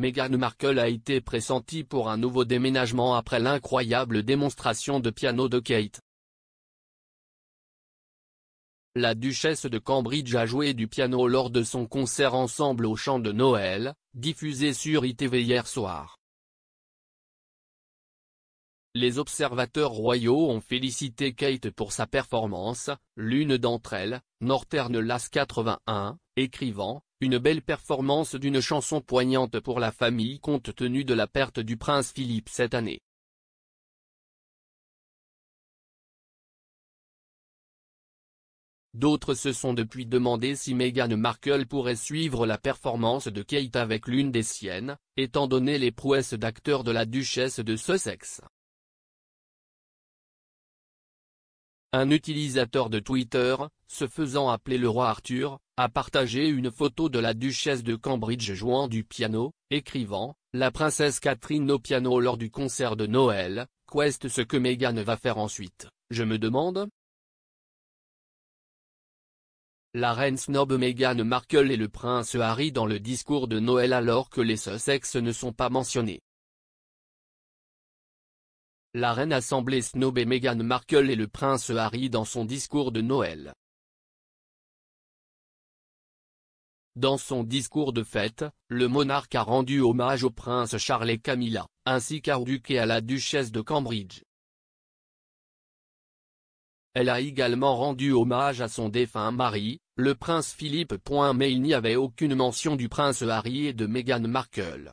Meghan Markle a été pressentie pour un nouveau déménagement après l'incroyable démonstration de piano de Kate. La duchesse de Cambridge a joué du piano lors de son concert Ensemble au chant de Noël, diffusé sur ITV hier soir. Les observateurs royaux ont félicité Kate pour sa performance, l'une d'entre elles, Northern Las 81, écrivant une belle performance d'une chanson poignante pour la famille compte tenu de la perte du prince Philippe cette année. D'autres se sont depuis demandé si Meghan Markle pourrait suivre la performance de Kate avec l'une des siennes, étant donné les prouesses d'acteur de la duchesse de Sussex. Un utilisateur de Twitter, se faisant appeler le roi Arthur, a partagé une photo de la duchesse de Cambridge jouant du piano, écrivant « La princesse Catherine au piano lors du concert de Noël, quest ce que Meghan va faire ensuite, je me demande ?» La reine snob Meghan Markle et le prince Harry dans le discours de Noël alors que les Sussex ne sont pas mentionnés. La reine a semblé snober Meghan Markle et le prince Harry dans son discours de Noël. Dans son discours de fête, le monarque a rendu hommage au prince Charles et Camilla, ainsi qu'au duc et à la duchesse de Cambridge. Elle a également rendu hommage à son défunt mari, le prince Philippe. Mais il n'y avait aucune mention du prince Harry et de Meghan Markle.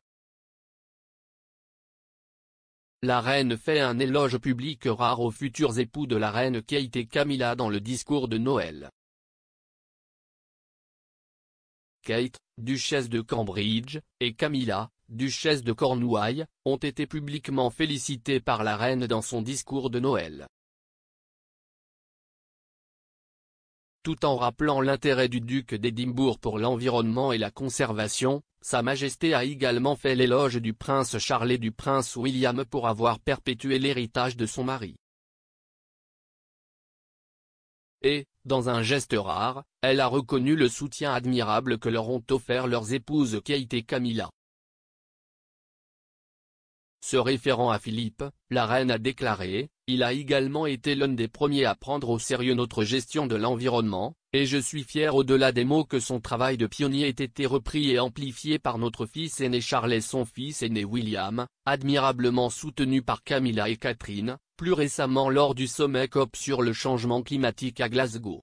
La reine fait un éloge public rare aux futurs époux de la reine Kate et Camilla dans le discours de Noël. Kate, duchesse de Cambridge, et Camilla, duchesse de Cornouailles, ont été publiquement félicitées par la reine dans son discours de Noël. tout en rappelant l'intérêt du duc d'Édimbourg pour l'environnement et la conservation, Sa Majesté a également fait l'éloge du prince Charles et du prince William pour avoir perpétué l'héritage de son mari. Et, dans un geste rare, elle a reconnu le soutien admirable que leur ont offert leurs épouses Kate et Camilla. Se référant à Philippe, la reine a déclaré, il a également été l'un des premiers à prendre au sérieux notre gestion de l'environnement, et je suis fier au-delà des mots que son travail de pionnier ait été repris et amplifié par notre fils aîné Charles et son fils aîné William, admirablement soutenu par Camilla et Catherine, plus récemment lors du sommet COP sur le changement climatique à Glasgow.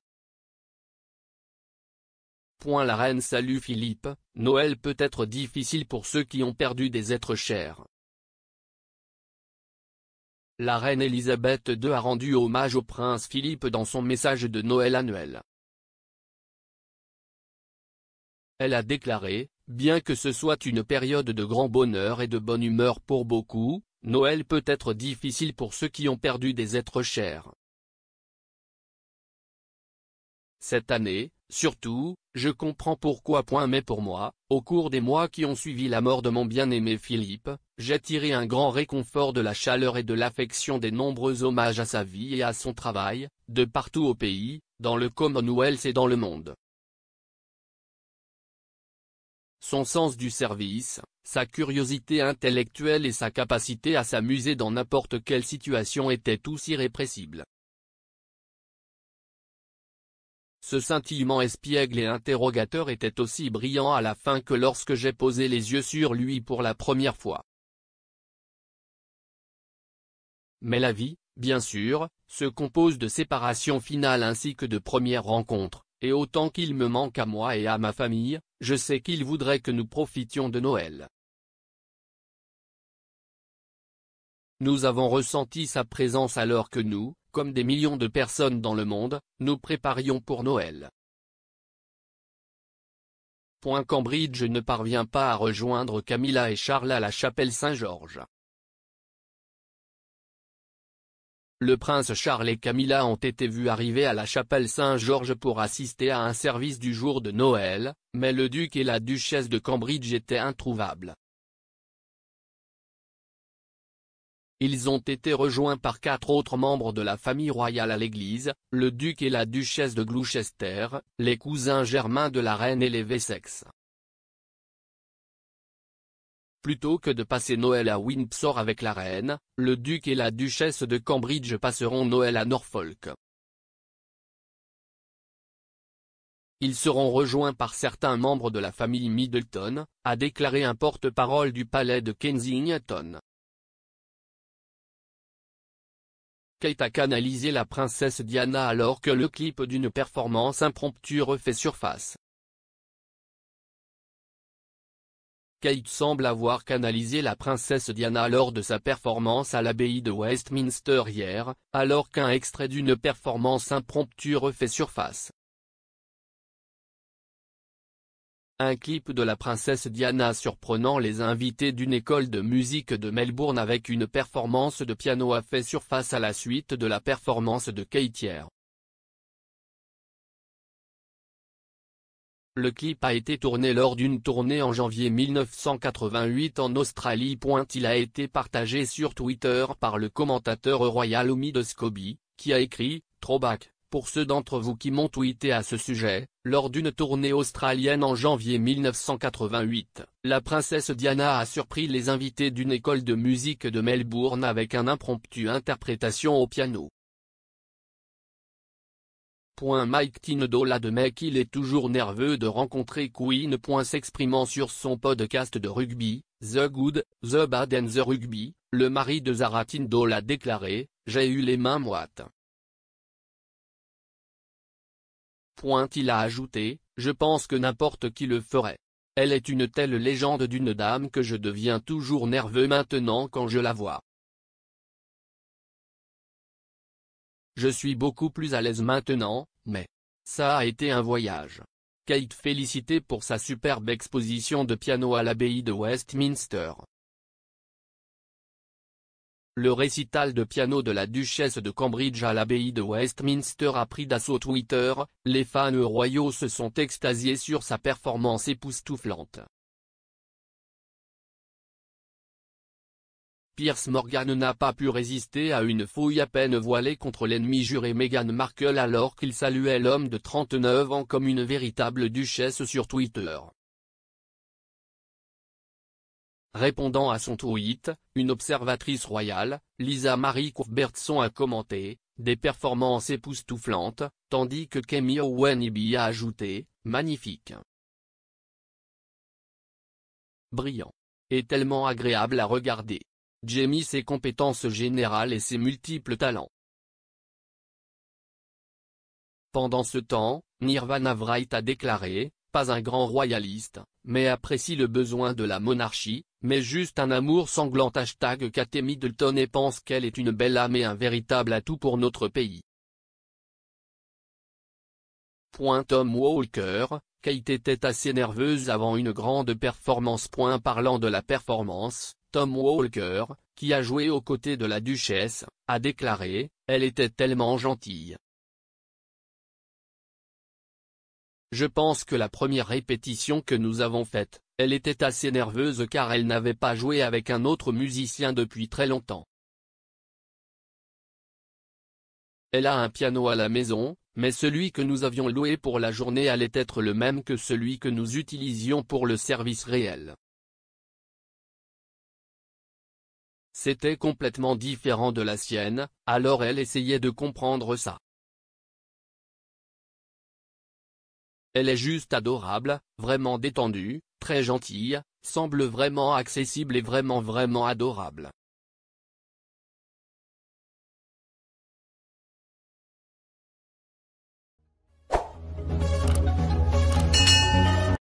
Point la reine Salut Philippe, Noël peut être difficile pour ceux qui ont perdu des êtres chers. La reine Elisabeth II a rendu hommage au prince Philippe dans son message de Noël annuel. Elle a déclaré, bien que ce soit une période de grand bonheur et de bonne humeur pour beaucoup, Noël peut être difficile pour ceux qui ont perdu des êtres chers. Cette année, Surtout, je comprends pourquoi. Point mais pour moi, au cours des mois qui ont suivi la mort de mon bien-aimé Philippe, j'ai tiré un grand réconfort de la chaleur et de l'affection des nombreux hommages à sa vie et à son travail, de partout au pays, dans le Commonwealth et dans le monde. Son sens du service, sa curiosité intellectuelle et sa capacité à s'amuser dans n'importe quelle situation étaient tous irrépressibles. Ce scintillement espiègle et interrogateur était aussi brillant à la fin que lorsque j'ai posé les yeux sur lui pour la première fois. Mais la vie, bien sûr, se compose de séparations finales ainsi que de premières rencontres, et autant qu'il me manque à moi et à ma famille, je sais qu'il voudrait que nous profitions de Noël. Nous avons ressenti sa présence alors que nous, comme des millions de personnes dans le monde, nous préparions pour Noël. Point Cambridge ne parvient pas à rejoindre Camilla et Charles à la chapelle Saint-Georges. Le prince Charles et Camilla ont été vus arriver à la chapelle Saint-Georges pour assister à un service du jour de Noël, mais le duc et la duchesse de Cambridge étaient introuvables. Ils ont été rejoints par quatre autres membres de la famille royale à l'église, le duc et la duchesse de Gloucester, les cousins germains de la reine et les Wessex. Plutôt que de passer Noël à Windsor avec la reine, le duc et la duchesse de Cambridge passeront Noël à Norfolk. Ils seront rejoints par certains membres de la famille Middleton, a déclaré un porte-parole du palais de Kensington. Kate a canalisé la princesse Diana alors que le clip d'une performance impromptue refait surface. Kate semble avoir canalisé la princesse Diana lors de sa performance à l'abbaye de Westminster hier, alors qu'un extrait d'une performance impromptue refait surface. Un clip de la princesse Diana surprenant les invités d'une école de musique de Melbourne avec une performance de piano a fait surface à la suite de la performance de Keitier. Le clip a été tourné lors d'une tournée en janvier 1988 en Australie. Il a été partagé sur Twitter par le commentateur royal Omi de Scobie, qui a écrit « back. » pour ceux d'entre vous qui m'ont tweeté à ce sujet, lors d'une tournée australienne en janvier 1988, la princesse Diana a surpris les invités d'une école de musique de Melbourne avec un impromptu interprétation au piano. Mike Tindall de Mec qu'il est toujours nerveux de rencontrer Queen. S'exprimant sur son podcast de rugby, The Good, The Bad and The Rugby, le mari de Zara Tindall a déclaré, j'ai eu les mains moites. il a ajouté, je pense que n'importe qui le ferait. Elle est une telle légende d'une dame que je deviens toujours nerveux maintenant quand je la vois. Je suis beaucoup plus à l'aise maintenant, mais ça a été un voyage. Kate félicité pour sa superbe exposition de piano à l'abbaye de Westminster. Le récital de piano de la duchesse de Cambridge à l'abbaye de Westminster a pris d'assaut Twitter, les fans royaux se sont extasiés sur sa performance époustouflante. Pierce Morgan n'a pas pu résister à une fouille à peine voilée contre l'ennemi juré Meghan Markle alors qu'il saluait l'homme de 39 ans comme une véritable duchesse sur Twitter. Répondant à son tweet, une observatrice royale, Lisa Marie Courbertson a commenté, des performances époustouflantes, tandis que Kemi Owenibi a ajouté, magnifique. Brillant. Et tellement agréable à regarder. Jamie ses compétences générales et ses multiples talents. Pendant ce temps, Nirvana Wright a déclaré, pas un grand royaliste, mais apprécie le besoin de la monarchie, mais juste un amour sanglant hashtag Kate Middleton et pense qu'elle est une belle âme et un véritable atout pour notre pays. Point Tom Walker, Kate était assez nerveuse avant une grande performance. Point parlant de la performance, Tom Walker, qui a joué aux côtés de la duchesse, a déclaré, elle était tellement gentille, Je pense que la première répétition que nous avons faite, elle était assez nerveuse car elle n'avait pas joué avec un autre musicien depuis très longtemps. Elle a un piano à la maison, mais celui que nous avions loué pour la journée allait être le même que celui que nous utilisions pour le service réel. C'était complètement différent de la sienne, alors elle essayait de comprendre ça. Elle est juste adorable, vraiment détendue, très gentille, semble vraiment accessible et vraiment vraiment adorable.